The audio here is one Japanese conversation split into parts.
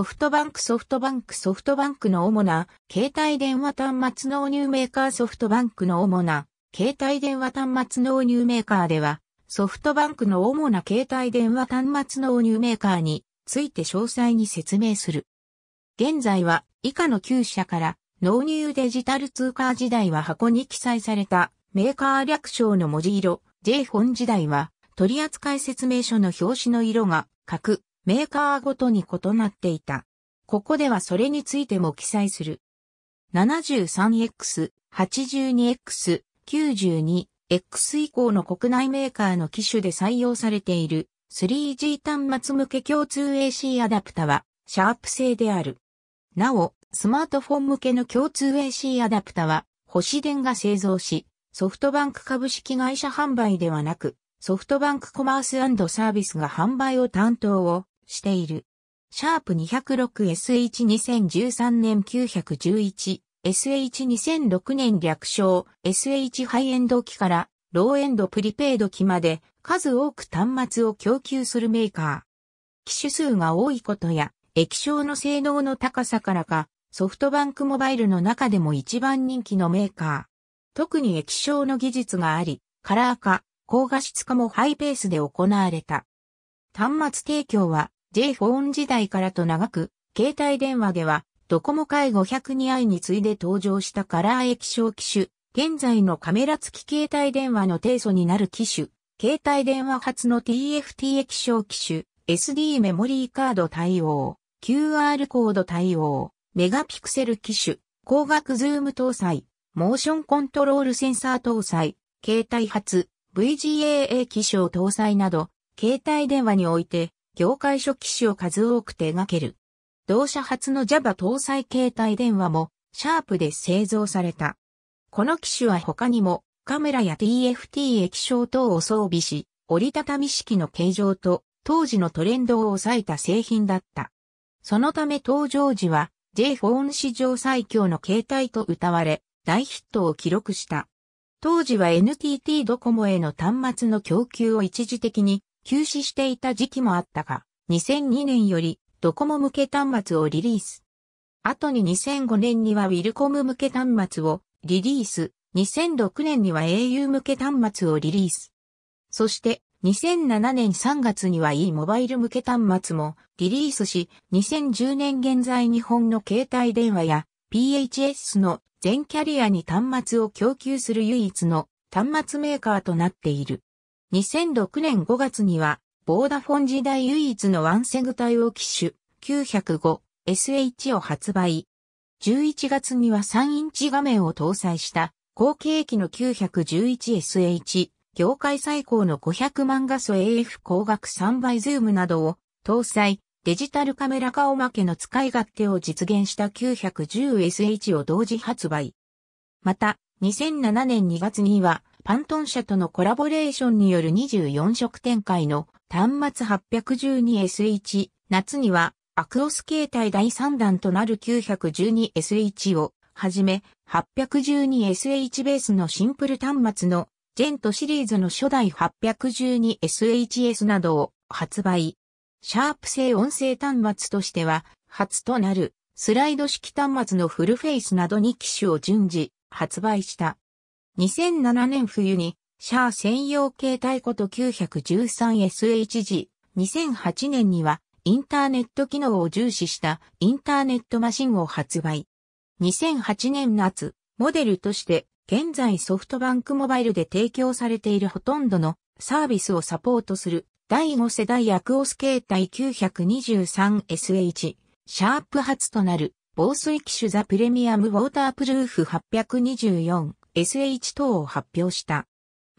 ソフトバンクソフトバンクソフトバンクの主な携帯電話端末納入メーカーソフトバンクの主な携帯電話端末納入メーカーではソフトバンクの主な携帯電話端末納入メーカーについて詳細に説明する。現在は以下の9社から納入デジタル通貨時代は箱に記載されたメーカー略称の文字色 J 本時代は取扱説明書の表紙の色がく。メーカーごとに異なっていた。ここではそれについても記載する。73X、82X、92X 以降の国内メーカーの機種で採用されている 3G 端末向け共通 AC アダプタはシャープ製である。なお、スマートフォン向けの共通 AC アダプタは星電が製造し、ソフトバンク株式会社販売ではなく、ソフトバンクコマースサービスが販売を担当をしている。シャープ 206SH2013 年 911SH2006 年略称 SH ハイエンド機からローエンドプリペイド機まで数多く端末を供給するメーカー。機種数が多いことや液晶の性能の高さからかソフトバンクモバイルの中でも一番人気のメーカー。特に液晶の技術があり、カラー化、高画質化もハイペースで行われた。端末提供は J フォーン時代からと長く、携帯電話では、ドコモ界 502i に次いで登場したカラー液晶機種、現在のカメラ付き携帯電話の提訴になる機種、携帯電話初の TFT 液晶機種、SD メモリーカード対応、QR コード対応、メガピクセル機種、光学ズーム搭載、モーションコントロールセンサー搭載、携帯初、VGAA 機種を搭載など、携帯電話において業界初機種を数多く手掛ける。同社初の Java 搭載携帯電話も、シャープで製造された。この機種は他にも、カメラや TFT 液晶等を装備し、折りたたみ式の形状と、当時のトレンドを抑えた製品だった。そのため登場時は、j フォーン史上最強の携帯と歌われ、大ヒットを記録した。当時は NTT ドコモへの端末の供給を一時的に休止していた時期もあったが、2002年よりドコモ向け端末をリリース。後に2005年にはウィルコム向け端末をリリース、2006年には au 向け端末をリリース。そして、2007年3月には e モバイル向け端末もリリースし、2010年現在日本の携帯電話や PHS の全キャリアに端末を供給する唯一の端末メーカーとなっている。2006年5月には、ボーダフォン時代唯一のワンセグ対応機種 905SH を発売。11月には3インチ画面を搭載した後継機の 911SH、業界最高の500万画素 AF 光学3倍ズームなどを搭載、デジタルカメラ顔負けの使い勝手を実現した 910SH を同時発売。また、2007年2月には、パントン社とのコラボレーションによる24色展開の端末 812S1 夏にはアクオス形態第3弾となる 912S1 をはじめ 812SH ベースのシンプル端末のジェントシリーズの初代 812SHS などを発売。シャープ製音声端末としては初となるスライド式端末のフルフェイスなど2機種を順次発売した。2007年冬に、シャー専用携帯こと 913SHG、2008年には、インターネット機能を重視したインターネットマシンを発売。2008年夏、モデルとして、現在ソフトバンクモバイルで提供されているほとんどのサービスをサポートする第5世代アクオス携帯 923SH、シャープ初となる防水機種ザプレミアムウォータープルーフ824 SH 等を発表した。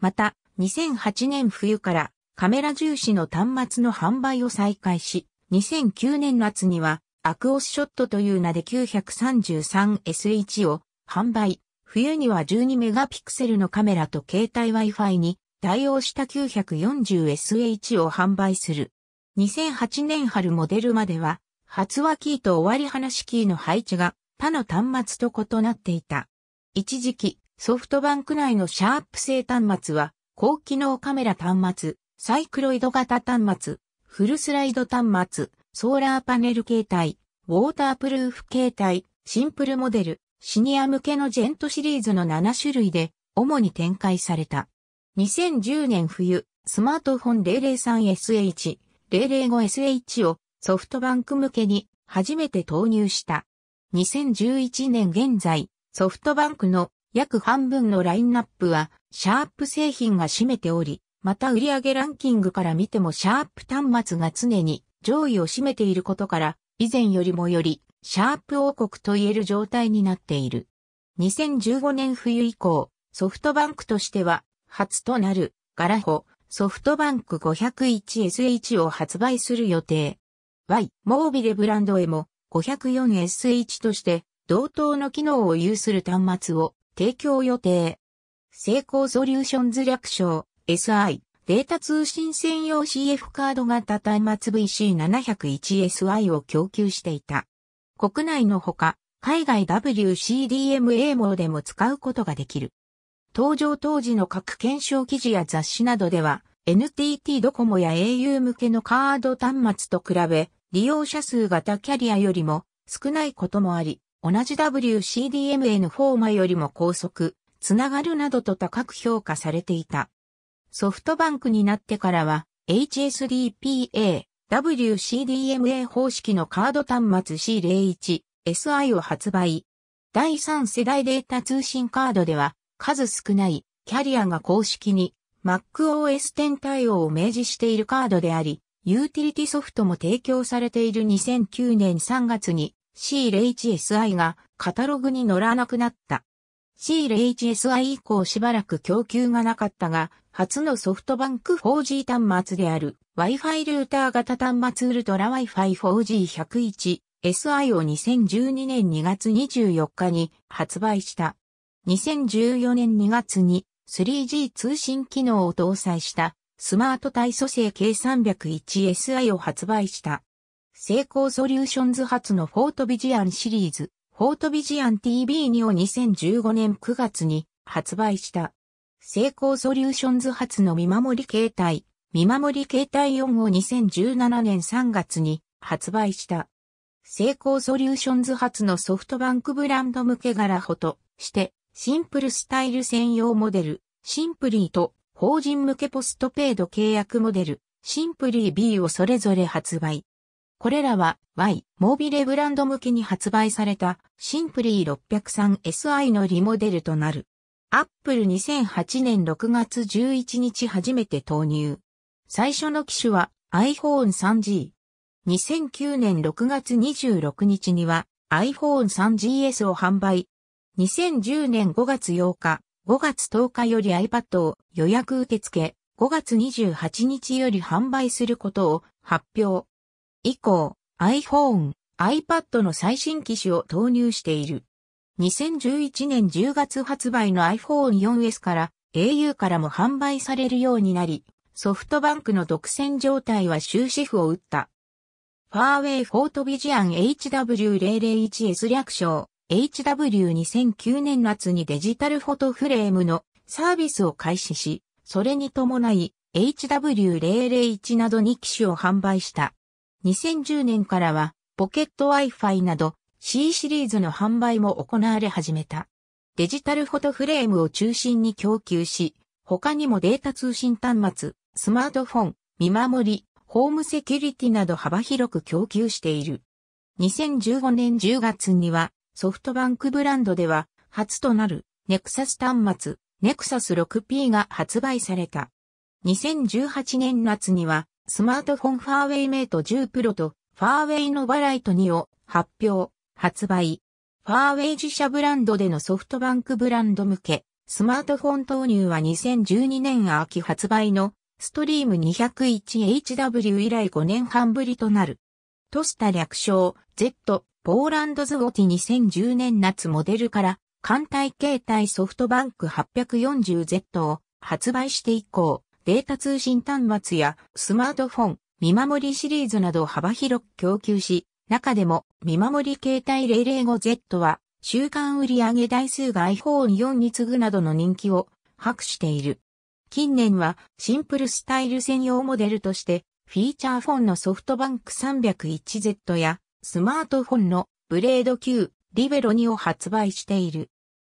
また、2008年冬からカメラ重視の端末の販売を再開し、2009年夏にはアクオスショットという名で 933SH を販売。冬には12メガピクセルのカメラと携帯 Wi-Fi に対応した 940SH を販売する。2008年春モデルまでは、発話キーと終わり話キーの配置が他の端末と異なっていた。一時期、ソフトバンク内のシャープ製端末は、高機能カメラ端末、サイクロイド型端末、フルスライド端末、ソーラーパネル形態、ウォータープルーフ形態、シンプルモデル、シニア向けのジェントシリーズの7種類で、主に展開された。2010年冬、スマートフォン 003SH、005SH をソフトバンク向けに初めて投入した。2011年現在、ソフトバンクの約半分のラインナップは、シャープ製品が占めており、また売上ランキングから見てもシャープ端末が常に上位を占めていることから、以前よりもより、シャープ王国と言える状態になっている。2015年冬以降、ソフトバンクとしては、初となる、ガラホ、ソフトバンク 501SH を発売する予定。Y、モービレブランドへも 504SH として、同等の機能を有する端末を提供予定。成功ソリューションズ略称 SI データ通信専用 CF カード型端末 VC701SI を供給していた。国内のほか、海外 WCDMA モドでも使うことができる。登場当時の各検証記事や雑誌などでは、NTT ドコモや au 向けのカード端末と比べ、利用者数型キャリアよりも少ないこともあり、同じ w c d m のフォーマよりも高速、つながるなどと高く評価されていた。ソフトバンクになってからは、HSDPA、WCDMA 方式のカード端末 C01、SI を発売。第3世代データ通信カードでは、数少ないキャリアが公式に MacOS 10対応を明示しているカードであり、ユーティリティソフトも提供されている2009年3月に c 0 h s i がカタログに乗らなくなった。c 0 h s i 以降しばらく供給がなかったが、初のソフトバンク 4G 端末である Wi-Fi ルーター型端末ウルトラ Wi-Fi 4G101SI を2012年2月24日に発売した。2014年2月に 3G 通信機能を搭載したスマート体組成計 301SI を発売した。成功ソリューションズ発のフォートビジアンシリーズ、フォートビジアン TV2 を2015年9月に発売した。成功ソリューションズ発の見守り携帯、見守り携帯4を2017年3月に発売した。成功ソリューションズ発のソフトバンクブランド向け柄ほとして、シンプルスタイル専用モデル、シンプリーと法人向けポストペイド契約モデル、シンプリー B をそれぞれ発売。これらは Y、モービレブランド向きに発売されたシンプリー 603SI のリモデルとなる。アップル2008年6月11日初めて投入。最初の機種は iPhone 3G。2009年6月26日には iPhone 3GS を販売。2010年5月8日、5月10日より iPad を予約受付、5月28日より販売することを発表。以降、iPhone、iPad の最新機種を投入している。2011年10月発売の iPhone4S から au からも販売されるようになり、ソフトバンクの独占状態は終止符を打った。ファーウェイフォートビジアン HW001S 略称 HW2009 年夏にデジタルフォトフレームのサービスを開始し、それに伴い HW001 など2機種を販売した。2010年からはポケット Wi-Fi など C シリーズの販売も行われ始めた。デジタルフォトフレームを中心に供給し、他にもデータ通信端末、スマートフォン、見守り、ホームセキュリティなど幅広く供給している。2015年10月にはソフトバンクブランドでは初となるネクサス端末、ネクサス 6P が発売された。2018年夏にはスマートフォンファーウェイメイト10プロとファーウェイノバライト2を発表、発売。ファーウェイ自社ブランドでのソフトバンクブランド向け、スマートフォン投入は2012年秋発売のストリーム 201HW 以来5年半ぶりとなる。トスタ略称 Z ポーランドズゴティ2010年夏モデルから艦隊携帯ソフトバンク 840Z を発売して以降、データ通信端末やスマートフォン、見守りシリーズなど幅広く供給し、中でも見守り携帯 005Z は週間売上台数が iPhone4 に次ぐなどの人気を博している。近年はシンプルスタイル専用モデルとしてフィーチャーフォンのソフトバンク 301Z やスマートフォンのブレード Q、リベロ2を発売している。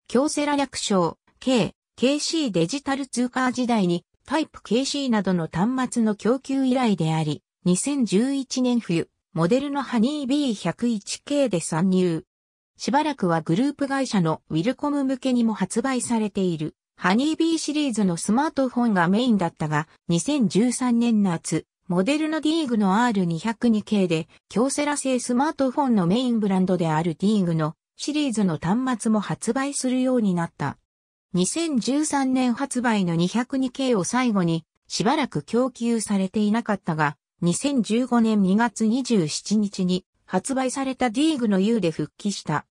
京セラ略称、K、KC デジタル通貨時代にタイプ KC などの端末の供給以来であり、2011年冬、モデルのハニー B101K で参入。しばらくはグループ会社のウィルコム向けにも発売されている、ハニー B シリーズのスマートフォンがメインだったが、2013年夏、モデルのディーグの R202 k で、京セラ製スマートフォンのメインブランドであるディーグのシリーズの端末も発売するようになった。2013年発売の 202K を最後にしばらく供給されていなかったが、2015年2月27日に発売されたディーグの U で復帰した。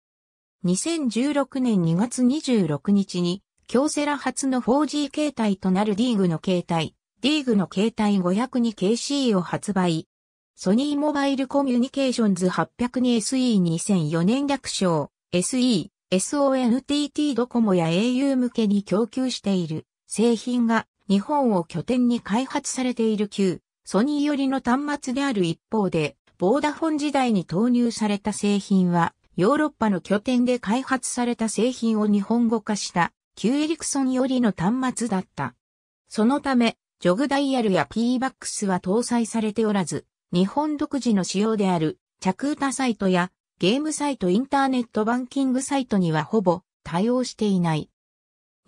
2016年2月26日に、京セラ初の 4G 携帯となるディーグの携帯、ディーグの携帯 502KC を発売。ソニーモバイルコミュニケーションズ800に SE2004 年略称、SE SONTT ドコモや au 向けに供給している製品が日本を拠点に開発されている旧ソニー寄りの端末である一方で、ボーダフォン時代に投入された製品は、ヨーロッパの拠点で開発された製品を日本語化した旧エリクソン寄りの端末だった。そのため、ジョグダイヤルや PBAX は搭載されておらず、日本独自の仕様である、着歌サイトやゲームサイトインターネットバンキングサイトにはほぼ対応していない。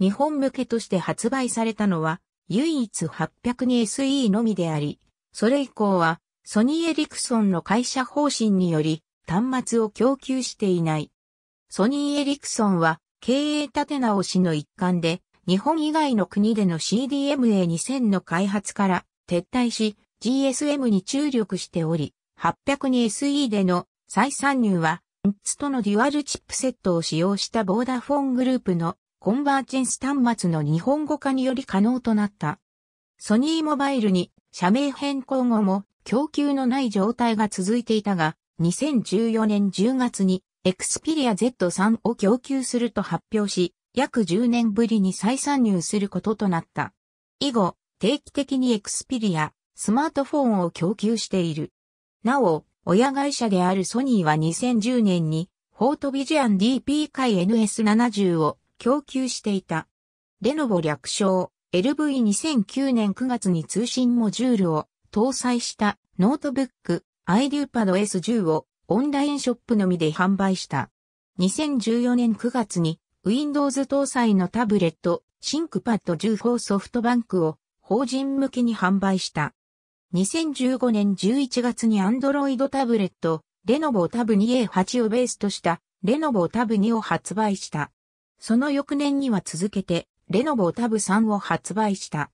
日本向けとして発売されたのは唯一 802SE のみであり、それ以降はソニーエリクソンの会社方針により端末を供給していない。ソニーエリクソンは経営立て直しの一環で日本以外の国での CDMA2000 の開発から撤退し GSM に注力しており、802SE での再参入は、ンツとのデュアルチップセットを使用したボーダフォングループのコンバージェンス端末の日本語化により可能となった。ソニーモバイルに社名変更後も供給のない状態が続いていたが、2014年10月に Xperia Z3 を供給すると発表し、約10年ぶりに再参入することとなった。以後、定期的に Xperia、スマートフォンを供給している。なお、親会社であるソニーは2010年に、フォートビジアン DP 回 NS70 を供給していた。レノボ略称 LV2009 年9月に通信モジュールを搭載したノートブック iDuPad S10 をオンラインショップのみで販売した。2014年9月に Windows 搭載のタブレット ThinkPad 1 4ソフトバンクを法人向けに販売した。2015年11月に Android タブレット、レノボタブ2 a 8をベースとしたレノボタブ2を発売した。その翌年には続けてレノボタブ3を発売した。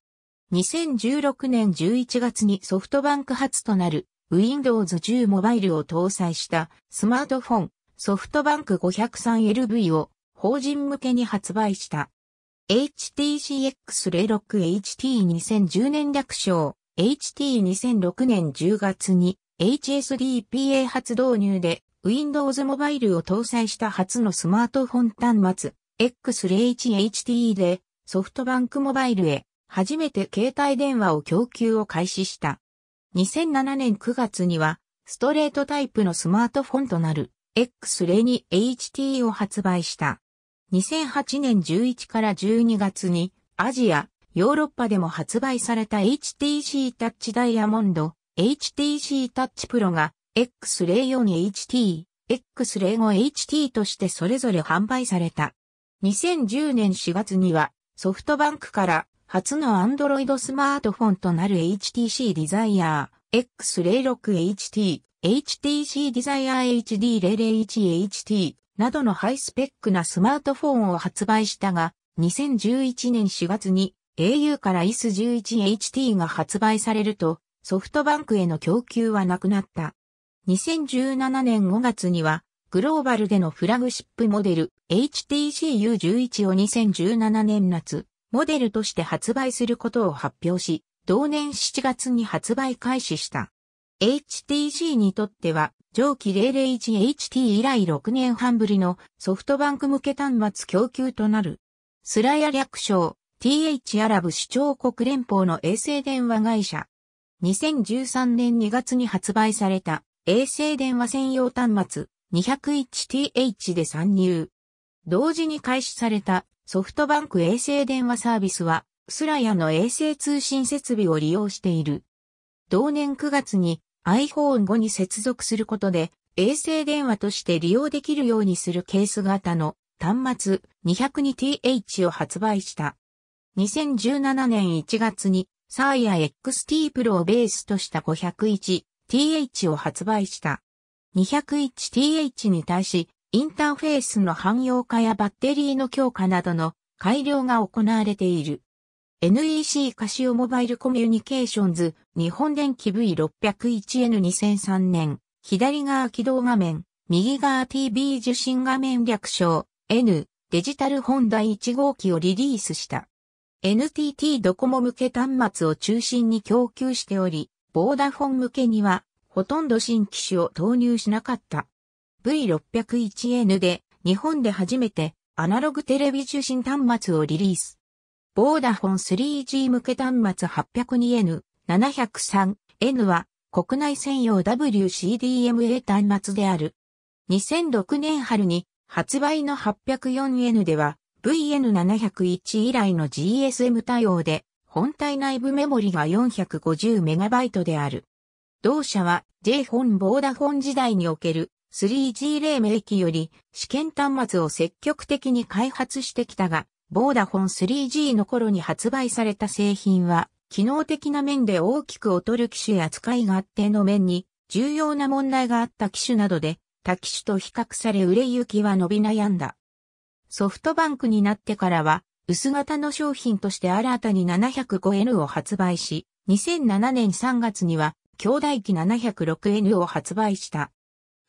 2016年11月にソフトバンク初となる Windows 10モバイルを搭載したスマートフォンソフトバンク 503LV を法人向けに発売した。HTCX06HT2010 年略称 HT2006 年10月に HSDPA 初導入で Windows モバイルを搭載した初のスマートフォン端末 X01HTE でソフトバンクモバイルへ初めて携帯電話を供給を開始した。2007年9月にはストレートタイプのスマートフォンとなる X02HTE を発売した。2008年11から12月にアジア、ヨーロッパでも発売された HTC タッチダイヤモンド、HTC タッチプロが X04HT、X05HT としてそれぞれ販売された。2010年4月にはソフトバンクから初の Android スマートフォンとなる HTC Desire X06HT、HTC Desire HD001HT などのハイスペックなスマートフォンを発売したが、2011年4月に au から IS11HT が発売されると、ソフトバンクへの供給はなくなった。2017年5月には、グローバルでのフラグシップモデル HTCU11 を2017年夏、モデルとして発売することを発表し、同年7月に発売開始した。HTC にとっては、上記 001HT 以来6年半ぶりのソフトバンク向け端末供給となる。スライア略称 TH アラブ首長国連邦の衛星電話会社。2013年2月に発売された衛星電話専用端末 201TH で参入。同時に開始されたソフトバンク衛星電話サービスはスラヤの衛星通信設備を利用している。同年9月に iPhone5 に接続することで衛星電話として利用できるようにするケース型の端末 202TH を発売した。2017年1月に、サーヤ XT プロをベースとした 501th を発売した。201th に対し、インターフェースの汎用化やバッテリーの強化などの改良が行われている。NEC カシオモバイルコミュニケーションズ日本電機 V601N2003 年、左側起動画面、右側 TV 受信画面略称 N デジタル本ン1号機をリリースした。NTT ドコモ向け端末を中心に供給しており、ボーダフォン向けには、ほとんど新機種を投入しなかった。V601N で、日本で初めて、アナログテレビ受信端末をリリース。ボーダフォン 3G 向け端末 802N、703N は、国内専用 WCDMA 端末である。2006年春に、発売の 804N では、VN701 以来の GSM 対応で、本体内部メモリが 450MB である。同社は J 本ボーダフォン時代における 3G 黎明期より試験端末を積極的に開発してきたが、ボーダフォン 3G の頃に発売された製品は、機能的な面で大きく劣る機種や使い勝手の面に重要な問題があった機種などで、他機種と比較され売れ行きは伸び悩んだ。ソフトバンクになってからは、薄型の商品として新たに 705N を発売し、2007年3月には、兄弟機 706N を発売した。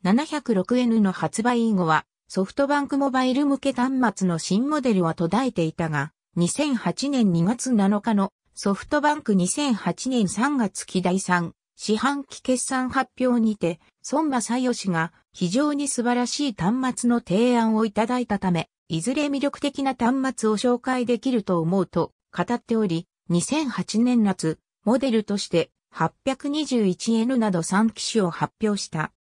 706N の発売以後は、ソフトバンクモバイル向け端末の新モデルは途絶えていたが、2008年2月7日のソフトバンク2008年3月期第3四半期決算発表にて、孫正義が非常に素晴らしい端末の提案をいただいたため、いずれ魅力的な端末を紹介できると思うと語っており、2008年夏、モデルとして 821N など3機種を発表した。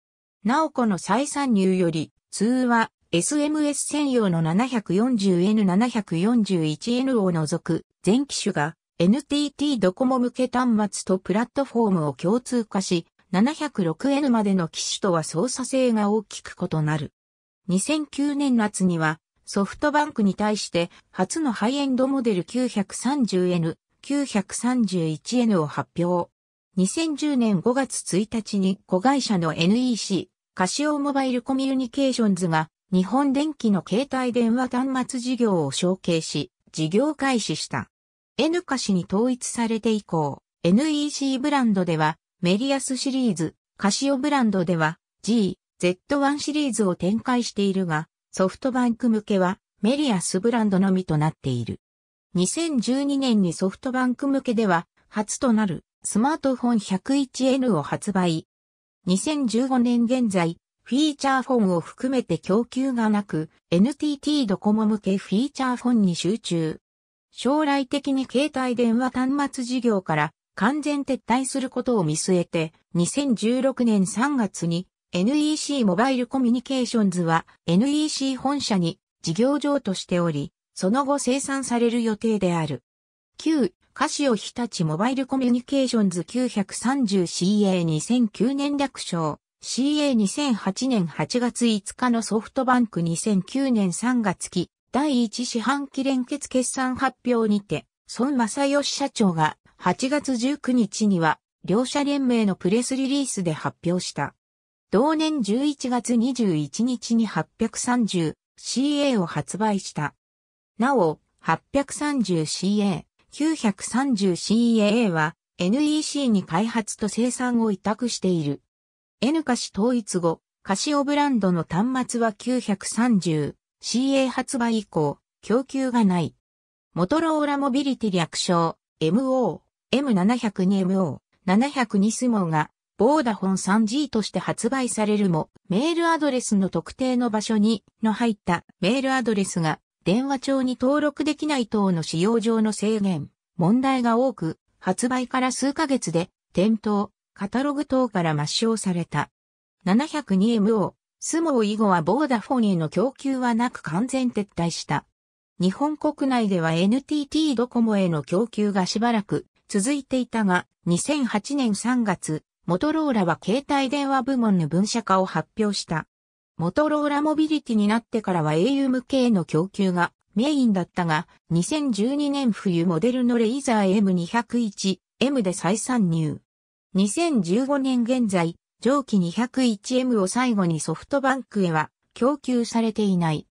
なおこの再参入より、通話、SMS 専用の 740N、741N を除く全機種が NTT ドコモ向け端末とプラットフォームを共通化し、706N までの機種とは操作性が大きく異なる。2009年夏にはソフトバンクに対して初のハイエンドモデル 930N、931N を発表。2010年5月1日に子会社の NEC、カシオモバイルコミュニケーションズが日本電機の携帯電話端末事業を承継し、事業開始した。N カシに統一されて以降、NEC ブランドではメリアスシリーズ、カシオブランドでは G、Z1 シリーズを展開しているが、ソフトバンク向けはメリアスブランドのみとなっている。2012年にソフトバンク向けでは初となるスマートフォン 101N を発売。2015年現在、フィーチャーフォンを含めて供給がなく、NTT ドコモ向けフィーチャーフォンに集中。将来的に携帯電話端末事業から完全撤退することを見据えて、2016年3月に NEC モバイルコミュニケーションズは NEC 本社に事業上としており、その後生産される予定である。旧、カシオ日立モバイルコミュニケーションズ 930CA2009 年略称、CA2008 年8月5日のソフトバンク2009年3月期、第1四半期連結決算発表にて、孫正義社長が8月19日には、両社連盟のプレスリリースで発表した。同年11月21日に 830CA を発売した。なお、830CA、930CA は NEC に開発と生産を委託している。N カシ統一後、カシオブランドの端末は 930CA 発売以降、供給がない。モトローラモビリティ略称、MO、M702MO、702スモがボーダフォン 3G として発売されるも、メールアドレスの特定の場所に、の入ったメールアドレスが、電話帳に登録できない等の使用上の制限、問題が多く、発売から数ヶ月で、店頭、カタログ等から抹消された。702MO、スモ以後はボーダフォンへの供給はなく完全撤退した。日本国内では NTT ドコモへの供給がしばらく続いていたが、2008年3月、モトローラは携帯電話部門の分社化を発表した。モトローラモビリティになってからは au 向けへの供給がメインだったが、2012年冬モデルのレイザー M201、M で再参入。2015年現在、上記 201M を最後にソフトバンクへは供給されていない。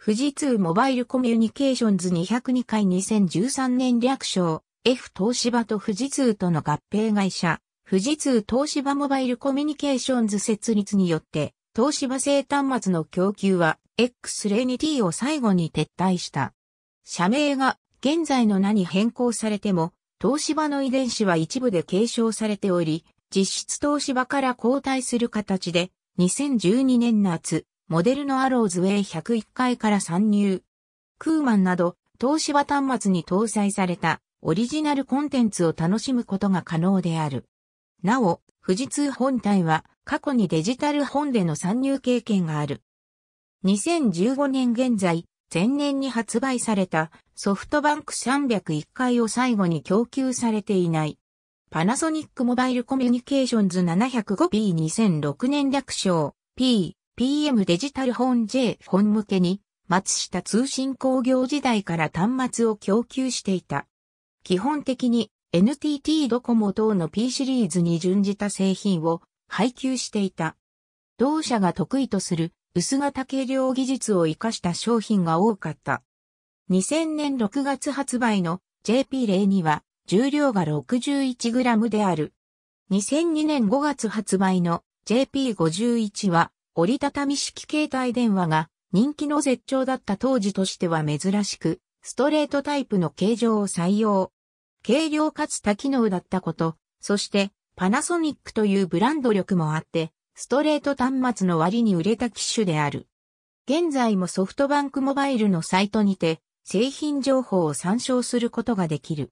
富士通モバイルコミュニケーションズ202回2013年略称、F 東芝と富士通との合併会社、富士通東芝モバイルコミュニケーションズ設立によって、東芝製端末の供給は x 0ニ t を最後に撤退した。社名が現在の名に変更されても、東芝の遺伝子は一部で継承されており、実質東芝から交代する形で、2012年夏、モデルのアローズウェイ101回から参入。クーマンなど、東芝端末に搭載されたオリジナルコンテンツを楽しむことが可能である。なお、富士通本体は過去にデジタル本での参入経験がある。2015年現在、前年に発売されたソフトバンク301回を最後に供給されていない。パナソニックモバイルコミュニケーションズ7 0 5 p 2 0 0 6年略称 P、PM デジタル本 J 本向けに松下通信工業時代から端末を供給していた。基本的に NTT ドコモ等の P シリーズに準じた製品を配給していた。同社が得意とする薄型軽量技術を活かした商品が多かった。2000年6月発売の JP02 は重量が 61g である。2002年5月発売の JP51 は折りたたみ式携帯電話が人気の絶頂だった当時としては珍しく、ストレートタイプの形状を採用。軽量かつ多機能だったこと、そしてパナソニックというブランド力もあって、ストレート端末の割に売れた機種である。現在もソフトバンクモバイルのサイトにて、製品情報を参照することができる。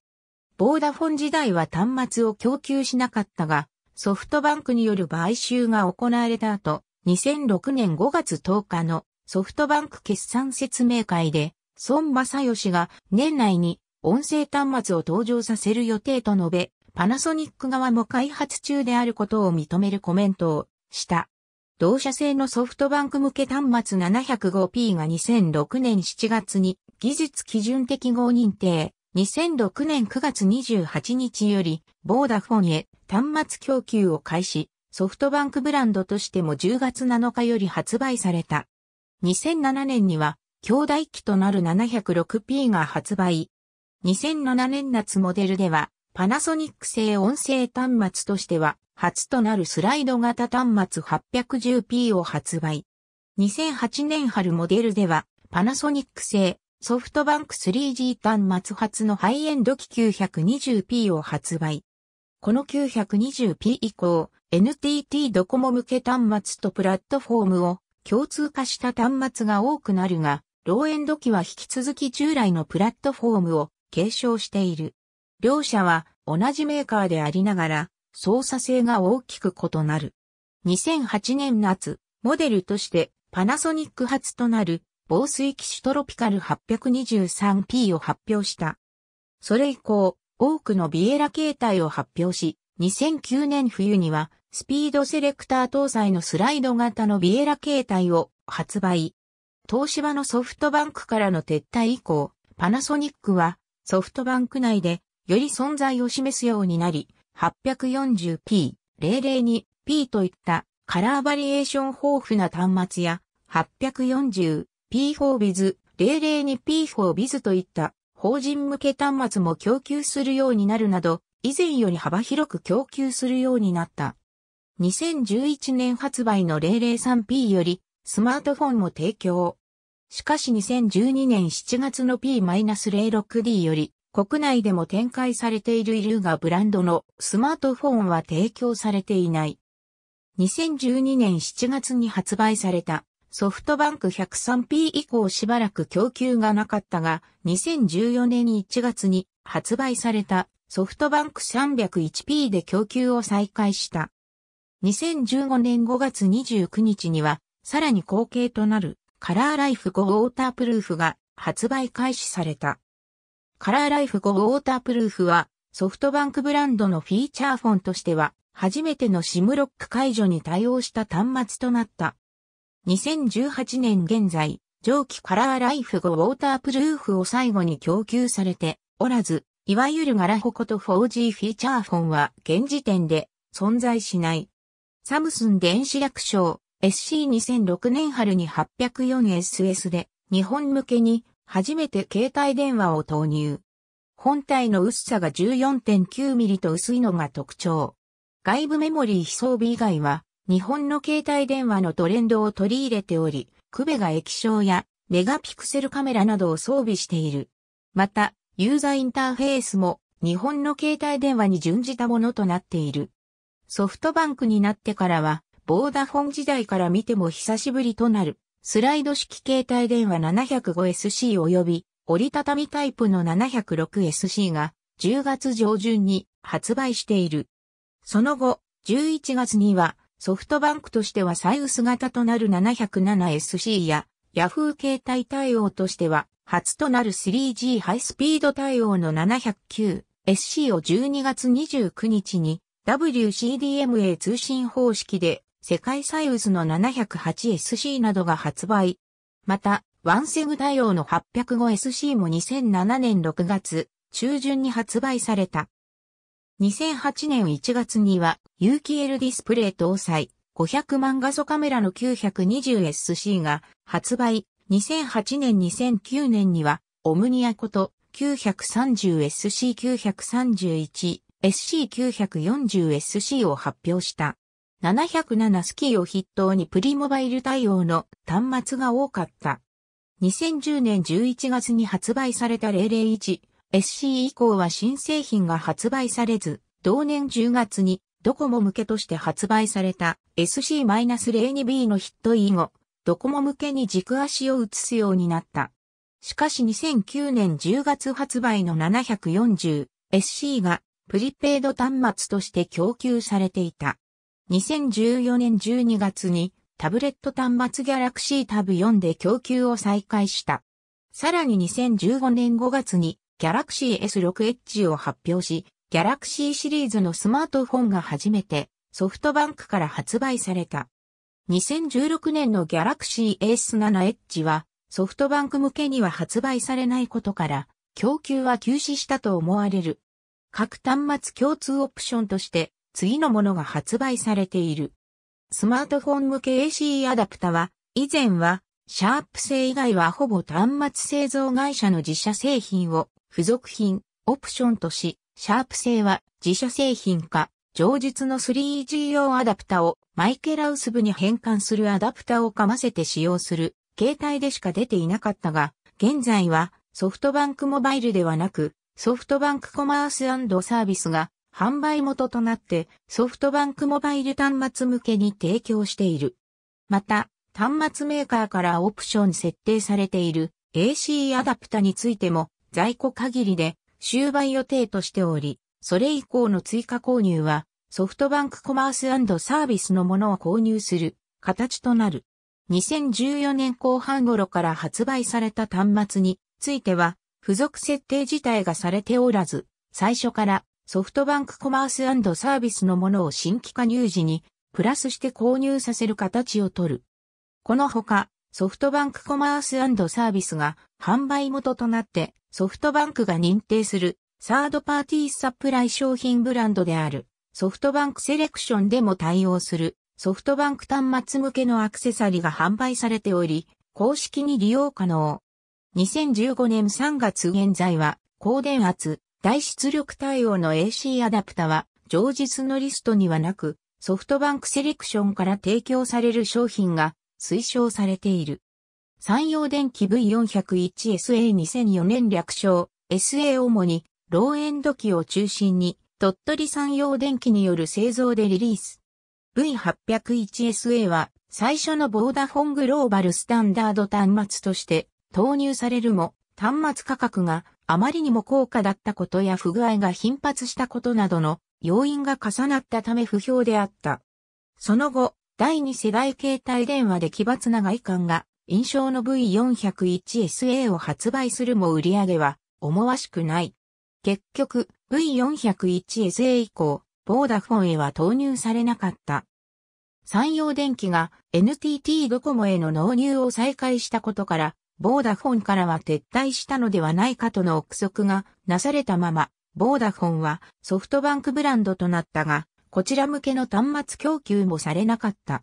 ボーダフォン時代は端末を供給しなかったが、ソフトバンクによる買収が行われた後、2006年5月10日のソフトバンク決算説明会で、孫正義が年内に音声端末を登場させる予定と述べ、パナソニック側も開発中であることを認めるコメントをした。同社製のソフトバンク向け端末 705P が2006年7月に技術基準適合認定、2006年9月28日より、ボーダフォンへ端末供給を開始、ソフトバンクブランドとしても10月7日より発売された。2007年には、兄弟機となる 706P が発売、2007年夏モデルでは、パナソニック製音声端末としては、初となるスライド型端末 810p を発売。2008年春モデルでは、パナソニック製ソフトバンク 3G 端末初のハイエンド機 920p を発売。この 920p 以降、NTT ドコモ向け端末とプラットフォームを共通化した端末が多くなるが、ローエンド機は引き続き従来のプラットフォームを継承している。両社は同じメーカーでありながら、操作性が大きく異なる。2008年夏、モデルとしてパナソニック初となる防水機種トロピカル 823P を発表した。それ以降、多くのビエラ形態を発表し、2009年冬にはスピードセレクター搭載のスライド型のビエラ形態を発売。東芝のソフトバンクからの撤退以降、パナソニックはソフトバンク内でより存在を示すようになり、840p、002p といったカラーバリエーション豊富な端末や 840p4biz、002p4biz といった法人向け端末も供給するようになるなど、以前より幅広く供給するようになった。2011年発売の 003p よりスマートフォンも提供。しかし2012年7月の P-06D より、国内でも展開されているイルーガブランドのスマートフォンは提供されていない。2012年7月に発売されたソフトバンク 103P 以降しばらく供給がなかったが、2014年1月に発売されたソフトバンク 301P で供給を再開した。2015年5月29日には、さらに後継となるカラーライフ5ウォータープルーフが発売開始された。カラーライフ5ウォータープルーフはソフトバンクブランドのフィーチャーフォンとしては初めてのシムロック解除に対応した端末となった。2018年現在、上記カラーライフ5ウォータープルーフを最後に供給されておらず、いわゆるガラホコと 4G フィーチャーフォンは現時点で存在しない。サムスン電子略称 SC2006 年春に 804SS で日本向けに初めて携帯電話を投入。本体の薄さが 14.9mm と薄いのが特徴。外部メモリー非装備以外は日本の携帯電話のトレンドを取り入れており、クベが液晶やメガピクセルカメラなどを装備している。また、ユーザーインターフェースも日本の携帯電話に準じたものとなっている。ソフトバンクになってからは、ボーダフォン時代から見ても久しぶりとなる、スライド式携帯電話 705SC 及び折りたたみタイプの 706SC が10月上旬に発売している。その後、11月にはソフトバンクとしては最ス型となる 707SC や Yahoo 携帯対応としては初となる 3G ハイスピード対応の 709SC を12月29日に WCDMA 通信方式で世界サイウズの 708SC などが発売。また、ワンセグ対応の 805SC も2007年6月中旬に発売された。2008年1月には有機 l ディスプレイ搭載500万画素カメラの 920SC が発売。2008年2009年にはオムニアこと 930SC931SC940SC を発表した。707スキーを筆頭にプリモバイル対応の端末が多かった。2010年11月に発売された 001SC 以降は新製品が発売されず、同年10月にドコモ向けとして発売された SC-02B のヒット以後、ドコモ向けに軸足を移すようになった。しかし2009年10月発売の 740SC がプリペイド端末として供給されていた。2014年12月にタブレット端末ギャラクシータブ4で供給を再開した。さらに2015年5月にギャラクシー S6H を発表し、ギャラクシーシリーズのスマートフォンが初めてソフトバンクから発売された。2016年のギャラクシー S7H はソフトバンク向けには発売されないことから、供給は休止したと思われる。各端末共通オプションとして次のものが発売されている。スマートフォン向け AC アダプタは、以前は、シャープ製以外はほぼ端末製造会社の自社製品を付属品、オプションとし、シャープ製は自社製品化、上述の 3G 用アダプタをマイケラウス部に変換するアダプタをかませて使用する、携帯でしか出ていなかったが、現在はソフトバンクモバイルではなく、ソフトバンクコマースサービスが販売元となってソフトバンクモバイル端末向けに提供している。また、端末メーカーからオプション設定されている AC アダプタについても在庫限りで終売予定としており、それ以降の追加購入はソフトバンクコマースサービスのものを購入する形となる。2014年後半頃から発売された端末については付属設定自体がされておらず、最初からソフトバンクコマースサービスのものを新規加入時に、プラスして購入させる形をとる。このほか、ソフトバンクコマースサービスが販売元となって、ソフトバンクが認定するサードパーティーサプライ商品ブランドであるソフトバンクセレクションでも対応するソフトバンク端末向けのアクセサリーが販売されており、公式に利用可能。2015年3月現在は、高電圧、大出力対応の AC アダプタは、上実のリストにはなく、ソフトバンクセレクションから提供される商品が推奨されている。山陽電機 V401SA2004 年略称 SA 主にローエンド機を中心に鳥取山陽電機による製造でリリース。V801SA は最初のボーダフォングローバルスタンダード端末として投入されるも端末価格があまりにも高価だったことや不具合が頻発したことなどの要因が重なったため不評であった。その後、第2世代携帯電話で奇抜な外観が印象の V401SA を発売するも売り上げは思わしくない。結局、V401SA 以降、ボーダフォンへは投入されなかった。山陽電機が NTT ドコモへの納入を再開したことから、ボーダフォンからは撤退したのではないかとの憶測がなされたまま、ボーダフォンはソフトバンクブランドとなったが、こちら向けの端末供給もされなかった。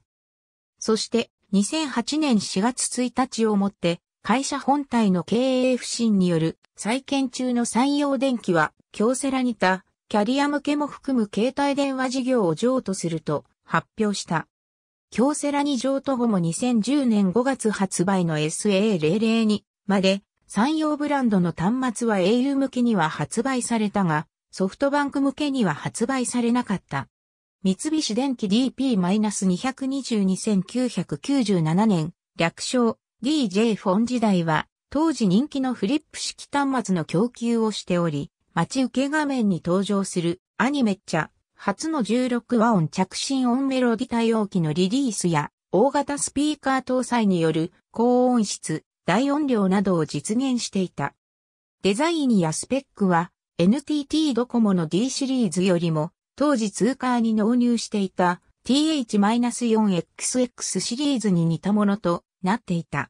そして、2008年4月1日をもって、会社本体の経営不振による再建中の山陽電機は、京セラにた、キャリア向けも含む携帯電話事業を譲渡すると発表した。京セラに譲渡後も2010年5月発売の SA002 まで、産業ブランドの端末は au 向けには発売されたが、ソフトバンク向けには発売されなかった。三菱電機 DP-222997 年、略称 DJ フォン時代は、当時人気のフリップ式端末の供給をしており、待ち受け画面に登場するアニメっちゃ、初の16和音着信音メロディ対応機のリリースや、大型スピーカー搭載による高音質、大音量などを実現していた。デザインやスペックは NTT ドコモの D シリーズよりも当時通貨に納入していた TH-4XX シリーズに似たものとなっていた。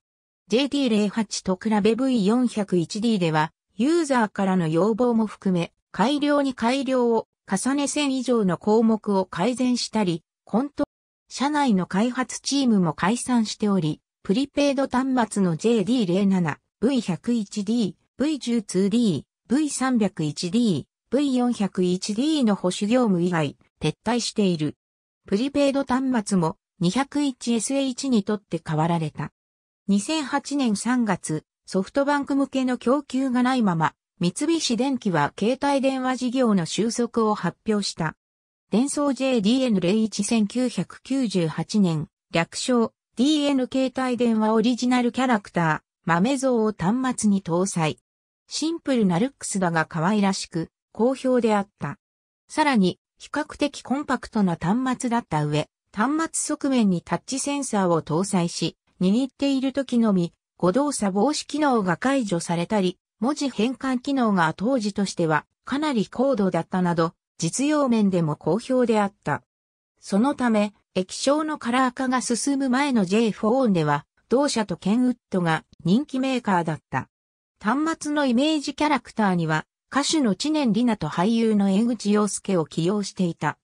JT08 と比べ V401D ではユーザーからの要望も含め改良に改良を重ね線以上の項目を改善したり、コント、社内の開発チームも解散しており、プリペイド端末の JD07、V101D、V102D、V301D、V401D の保守業務以外、撤退している。プリペイド端末も 201SH にとって変わられた。2008年3月、ソフトバンク向けの供給がないまま、三菱電機は携帯電話事業の収束を発表した。電装 JDN011998 年、略称 DN 携帯電話オリジナルキャラクター、豆像を端末に搭載。シンプルなルックスだが可愛らしく、好評であった。さらに、比較的コンパクトな端末だった上、端末側面にタッチセンサーを搭載し、握っている時のみ、誤動作防止機能が解除されたり、文字変換機能が当時としてはかなり高度だったなど、実用面でも好評であった。そのため、液晶のカラー化が進む前の J フォーでは、同社とケンウッドが人気メーカーだった。端末のイメージキャラクターには、歌手の知念里奈と俳優の江口洋介を起用していた。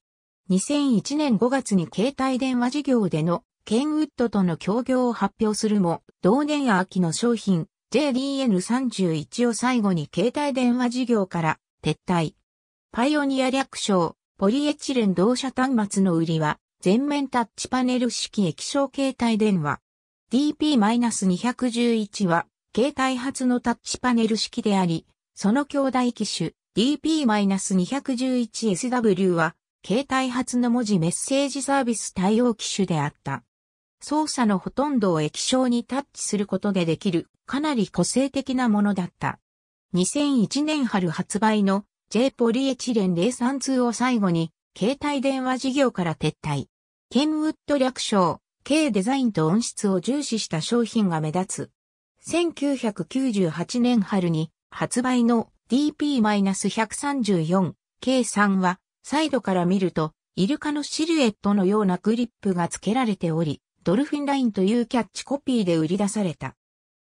2001年5月に携帯電話事業でのケンウッドとの協業を発表するも、同年秋の商品、JDN31 を最後に携帯電話事業から撤退。パイオニア略称、ポリエチレン同社端末の売りは、全面タッチパネル式液晶携帯電話。DP-211 は、携帯初のタッチパネル式であり、その兄弟機種 DP-211SW は、携帯初の文字メッセージサービス対応機種であった。操作のほとんどを液晶にタッチすることでできるかなり個性的なものだった。2001年春発売の J ポリエチレン032を最後に、携帯電話事業から撤退。ケンウッド略称、K デザインと音質を重視した商品が目立つ。1998年春に発売の DP-134、K3 は、サイドから見ると、イルカのシルエットのようなグリップが付けられており、ドルフィンラインというキャッチコピーで売り出された。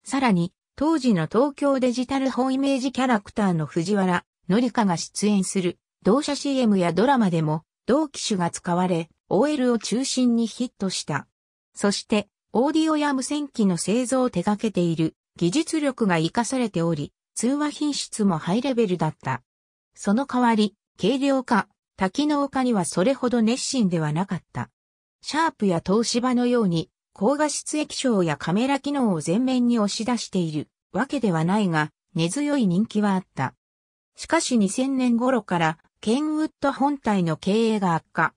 さらに、当時の東京デジタル法イメージキャラクターの藤原、のりかが出演する、同社 CM やドラマでも、同機種が使われ、OL を中心にヒットした。そして、オーディオや無線機の製造を手掛けている、技術力が活かされており、通話品質もハイレベルだった。その代わり、軽量化、多機能化にはそれほど熱心ではなかった。シャープや東芝のように高画質液晶やカメラ機能を前面に押し出しているわけではないが、根強い人気はあった。しかし2000年頃からケンウッド本体の経営が悪化。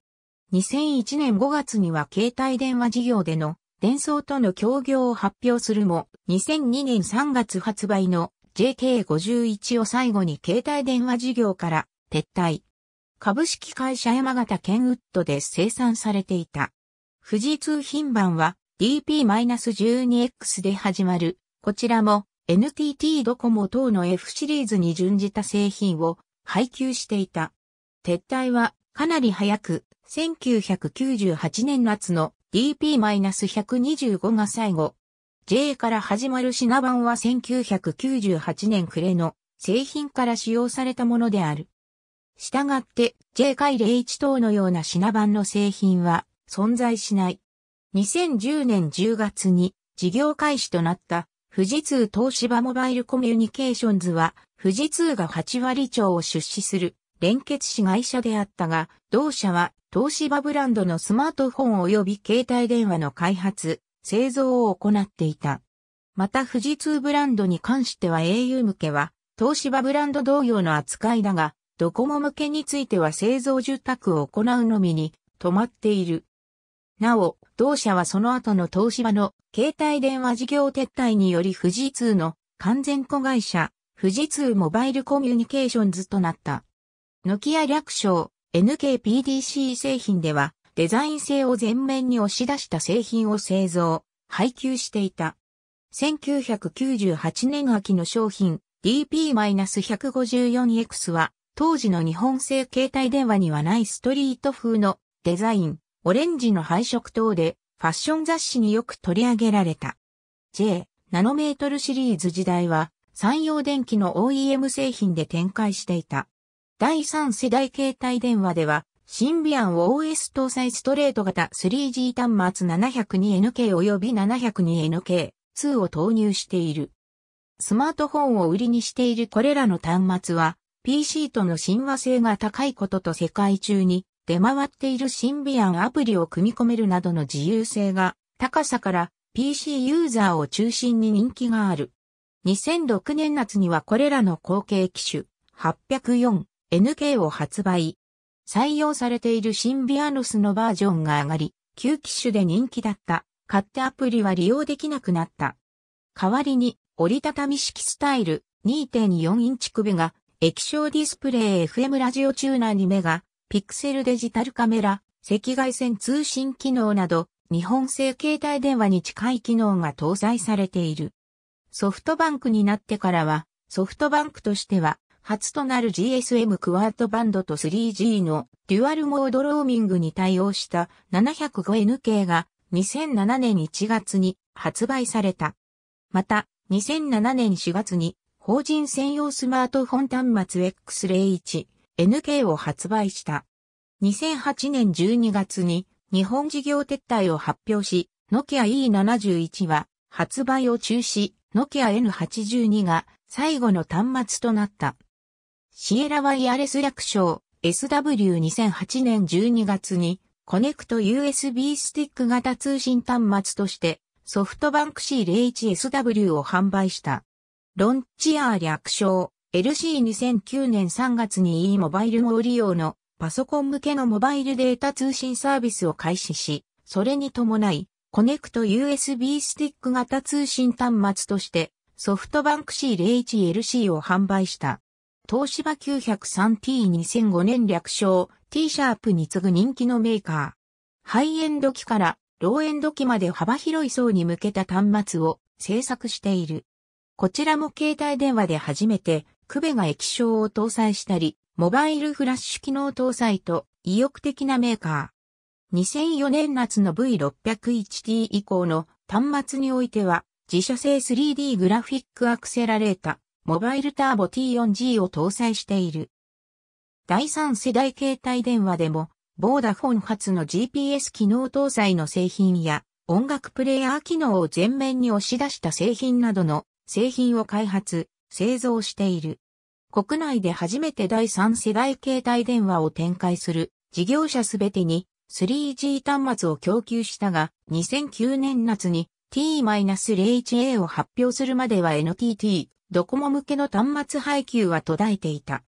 2001年5月には携帯電話事業での伝送との協業を発表するも、2002年3月発売の JK51 を最後に携帯電話事業から撤退。株式会社山形ケンウッドで生産されていた。富士通品版は DP-12X で始まる、こちらも NTT ドコモ等の F シリーズに準じた製品を配給していた。撤退はかなり早く、1998年夏の DP-125 が最後。J から始まる品番は1998年暮れの製品から使用されたものである。したがって J 回01等のような品番の製品は存在しない。2010年10月に事業開始となった富士通東芝モバイルコミュニケーションズは富士通が8割超を出資する連結子会社であったが、同社は東芝ブランドのスマートフォン及び携帯電話の開発、製造を行っていた。また富士通ブランドに関しては au 向けは東芝ブランド同様の扱いだが、ドコモ向けについては製造受託を行うのみに止まっている。なお、同社はその後の東芝の携帯電話事業撤退により富士通の完全子会社、富士通モバイルコミュニケーションズとなった。ノキア略称 NKPDC 製品ではデザイン性を前面に押し出した製品を製造、配給していた。1998年秋の商品 DP-154X は当時の日本製携帯電話にはないストリート風のデザイン、オレンジの配色等でファッション雑誌によく取り上げられた。J ナノメートルシリーズ時代は三洋電機の OEM 製品で展開していた。第3世代携帯電話ではシンビアン OS 搭載ストレート型 3G 端末 702NK 及び 702NK2 を投入している。スマートフォンを売りにしているこれらの端末は PC との親和性が高いことと世界中に出回っているシンビアンアプリを組み込めるなどの自由性が高さから PC ユーザーを中心に人気がある。2006年夏にはこれらの後継機種 804NK を発売。採用されているシンビアノスのバージョンが上がり、旧機種で人気だった買ってアプリは利用できなくなった。代わりに折りたたみ式スタイル2.4インチ首が液晶ディスプレイ FM ラジオチューナーに目がピクセルデジタルカメラ、赤外線通信機能など、日本製携帯電話に近い機能が搭載されている。ソフトバンクになってからは、ソフトバンクとしては、初となる GSM クワードバンドと 3G のデュアルモードローミングに対応した 705N k が2007年1月に発売された。また、2007年4月に法人専用スマートフォン端末 X01 NK を発売した。2008年12月に日本事業撤退を発表し、ノキア E71 は発売を中止、ノキア N82 が最後の端末となった。シエラワイヤレス略称 SW2008 年12月にコネクト USB スティック型通信端末としてソフトバンク C01SW を販売した。ロンチアー略称 LC2009 年3月に e モバイル号利用のパソコン向けのモバイルデータ通信サービスを開始し、それに伴い、コネクト USB スティック型通信端末としてソフトバンク C01LC を販売した。東芝 903T2005 年略称 T シャープに次ぐ人気のメーカー。ハイエンド機からローエンド機まで幅広い層に向けた端末を制作している。こちらも携帯電話で初めてクベが液晶を搭載したり、モバイルフラッシュ機能搭載と意欲的なメーカー。2004年夏の V601T 以降の端末においては、自社製 3D グラフィックアクセラレータ、モバイルターボ T4G を搭載している。第3世代携帯電話でも、ボーダフォン発の GPS 機能搭載の製品や、音楽プレイヤー機能を前面に押し出した製品などの製品を開発、製造している。国内で初めて第三世代携帯電話を展開する事業者すべてに 3G 端末を供給したが、2009年夏に T-01A を発表するまでは NTT、ドコモ向けの端末配給は途絶えていた。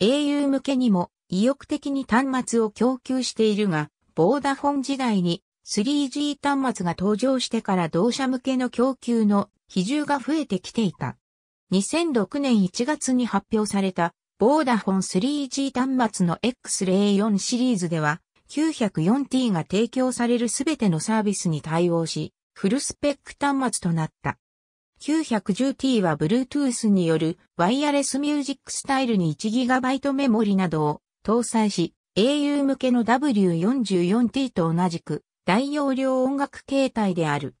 au 向けにも意欲的に端末を供給しているが、ボーダフォン時代に 3G 端末が登場してから同社向けの供給の比重が増えてきていた。2006年1月に発表された、ボーダフォン 3G 端末の X04 シリーズでは、904T が提供されるすべてのサービスに対応し、フルスペック端末となった。910T は Bluetooth によるワイヤレスミュージックスタイルに 1GB メモリなどを搭載し、au 向けの W44T と同じく大容量音楽形態である。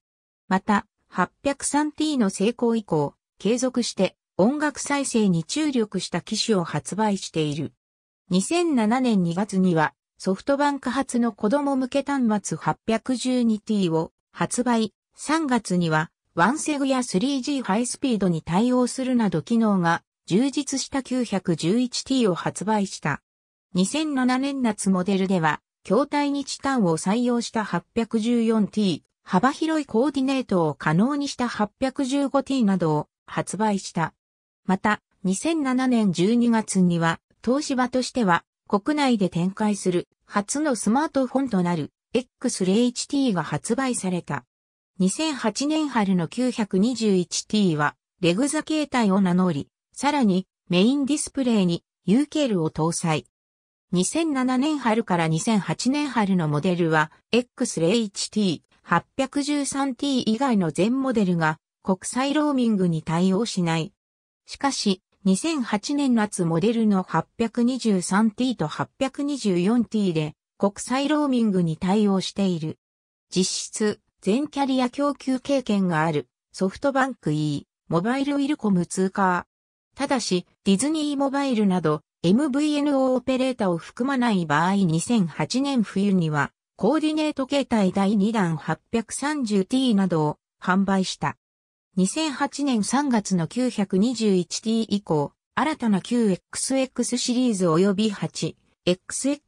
また、803T の成功以降、継続して音楽再生に注力した機種を発売している。2007年2月にはソフトバンク発の子供向け端末 812T を発売、3月にはワンセグや 3G ハイスピードに対応するなど機能が充実した 911T を発売した。2007年夏モデルでは、筐体にチタンを採用した 814T、幅広いコーディネートを可能にした 815T などを発売した。また、2007年12月には、東芝としては、国内で展開する初のスマートフォンとなる X0HT が発売された。2008年春の 921T は、レグザ形態を名乗り、さらにメインディスプレイに UKL を搭載。2007年春から2008年春のモデルは X0HT813T 以外の全モデルが国際ローミングに対応しない。しかし、2008年夏モデルの 823t と 824t で国際ローミングに対応している。実質、全キャリア供給経験があるソフトバンク E、モバイルウィルコム通貨。ただし、ディズニーモバイルなど MVNO オペレーターを含まない場合2008年冬にはコーディネート形態第2弾 830t などを販売した。2008年3月の 921T 以降、新たな 9XX シリーズ及び 8XX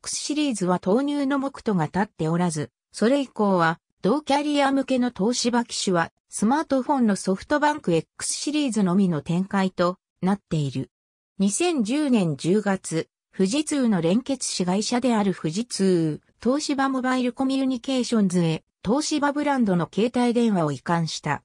シリーズは投入の目途が立っておらず、それ以降は、同キャリア向けの東芝機種は、スマートフォンのソフトバンク X シリーズのみの展開となっている。2010年10月、富士通の連結子会社である富士通、東芝モバイルコミュニケーションズへ、東芝ブランドの携帯電話を移管した。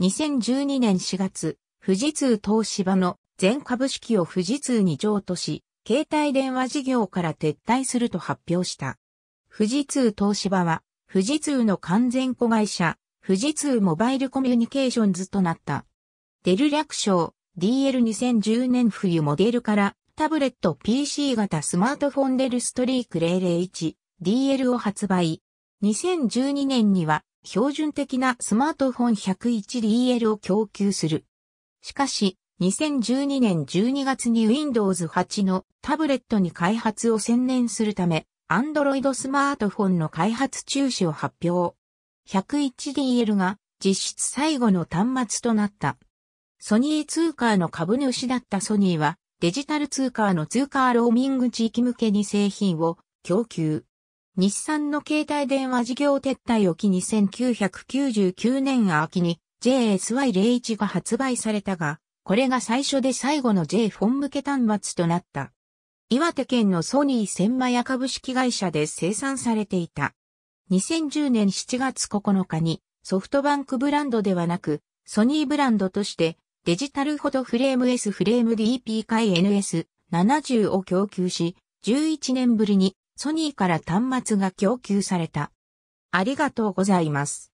2012年4月、富士通東芝の全株式を富士通に譲渡し、携帯電話事業から撤退すると発表した。富士通東芝は、富士通の完全子会社、富士通モバイルコミュニケーションズとなった。デル略称、DL2010 年冬モデルから、タブレット PC 型スマートフォンデルストリーク 001DL を発売。2012年には標準的なスマートフォン 101DL を供給する。しかし、2012年12月に Windows 8のタブレットに開発を専念するため、Android スマートフォンの開発中止を発表。101DL が実質最後の端末となった。ソニー通貨の株主だったソニーは、デジタル通貨の通貨ローミング地域向けに製品を供給。日産の携帯電話事業撤退を機に1999年秋に JSY01 が発売されたが、これが最初で最後の J フォン向け端末となった。岩手県のソニー千枚屋株式会社で生産されていた。2010年7月9日にソフトバンクブランドではなくソニーブランドとしてデジタルフォトフレーム S フレーム DP 回 NS70 を供給し11年ぶりにソニーから端末が供給された。ありがとうございます。